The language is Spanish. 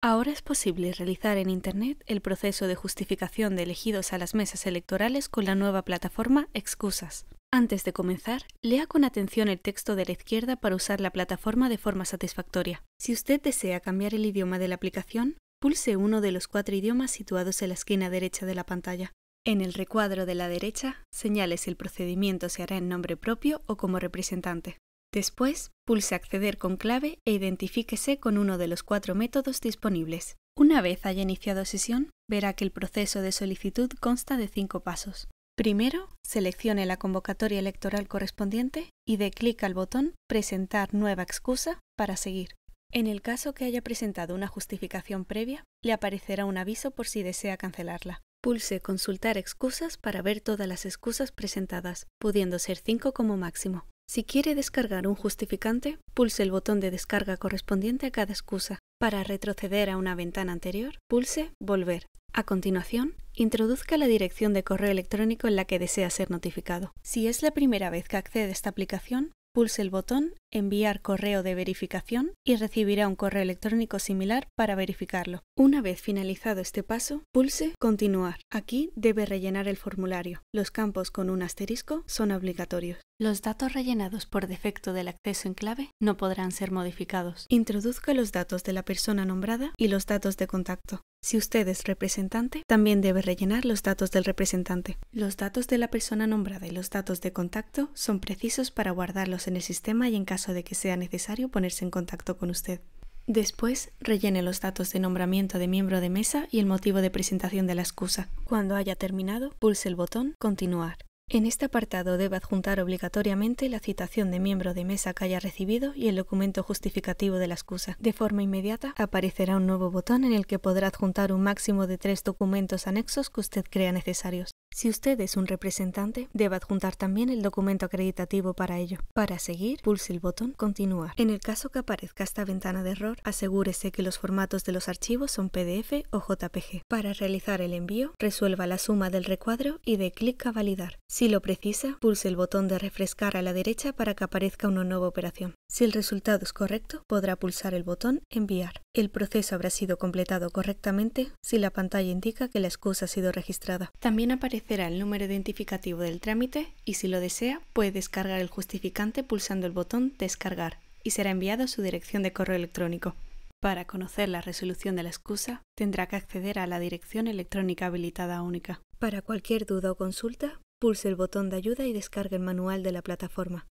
Ahora es posible realizar en Internet el proceso de justificación de elegidos a las mesas electorales con la nueva plataforma Excusas. Antes de comenzar, lea con atención el texto de la izquierda para usar la plataforma de forma satisfactoria. Si usted desea cambiar el idioma de la aplicación, pulse uno de los cuatro idiomas situados en la esquina derecha de la pantalla. En el recuadro de la derecha, señale si el procedimiento se hará en nombre propio o como representante. Después, pulse Acceder con clave e identifíquese con uno de los cuatro métodos disponibles. Una vez haya iniciado sesión, verá que el proceso de solicitud consta de cinco pasos. Primero, seleccione la convocatoria electoral correspondiente y dé clic al botón Presentar nueva excusa para seguir. En el caso que haya presentado una justificación previa, le aparecerá un aviso por si desea cancelarla. Pulse Consultar excusas para ver todas las excusas presentadas, pudiendo ser cinco como máximo. Si quiere descargar un justificante, pulse el botón de descarga correspondiente a cada excusa. Para retroceder a una ventana anterior, pulse Volver. A continuación, introduzca la dirección de correo electrónico en la que desea ser notificado. Si es la primera vez que accede a esta aplicación, Pulse el botón Enviar correo de verificación y recibirá un correo electrónico similar para verificarlo. Una vez finalizado este paso, pulse Continuar. Aquí debe rellenar el formulario. Los campos con un asterisco son obligatorios. Los datos rellenados por defecto del acceso en clave no podrán ser modificados. Introduzca los datos de la persona nombrada y los datos de contacto. Si usted es representante, también debe rellenar los datos del representante. Los datos de la persona nombrada y los datos de contacto son precisos para guardarlos en el sistema y en caso de que sea necesario ponerse en contacto con usted. Después, rellene los datos de nombramiento de miembro de mesa y el motivo de presentación de la excusa. Cuando haya terminado, pulse el botón Continuar. En este apartado debe adjuntar obligatoriamente la citación de miembro de mesa que haya recibido y el documento justificativo de la excusa. De forma inmediata aparecerá un nuevo botón en el que podrá adjuntar un máximo de tres documentos anexos que usted crea necesarios. Si usted es un representante, debe adjuntar también el documento acreditativo para ello. Para seguir, pulse el botón Continuar. En el caso que aparezca esta ventana de error, asegúrese que los formatos de los archivos son PDF o JPG. Para realizar el envío, resuelva la suma del recuadro y de clic a Validar. Si lo precisa, pulse el botón de refrescar a la derecha para que aparezca una nueva operación. Si el resultado es correcto, podrá pulsar el botón Enviar. El proceso habrá sido completado correctamente si la pantalla indica que la excusa ha sido registrada. También aparecerá el número identificativo del trámite y si lo desea, puede descargar el justificante pulsando el botón Descargar y será enviado a su dirección de correo electrónico. Para conocer la resolución de la excusa, tendrá que acceder a la dirección electrónica habilitada única. Para cualquier duda o consulta, pulse el botón de ayuda y descargue el manual de la plataforma.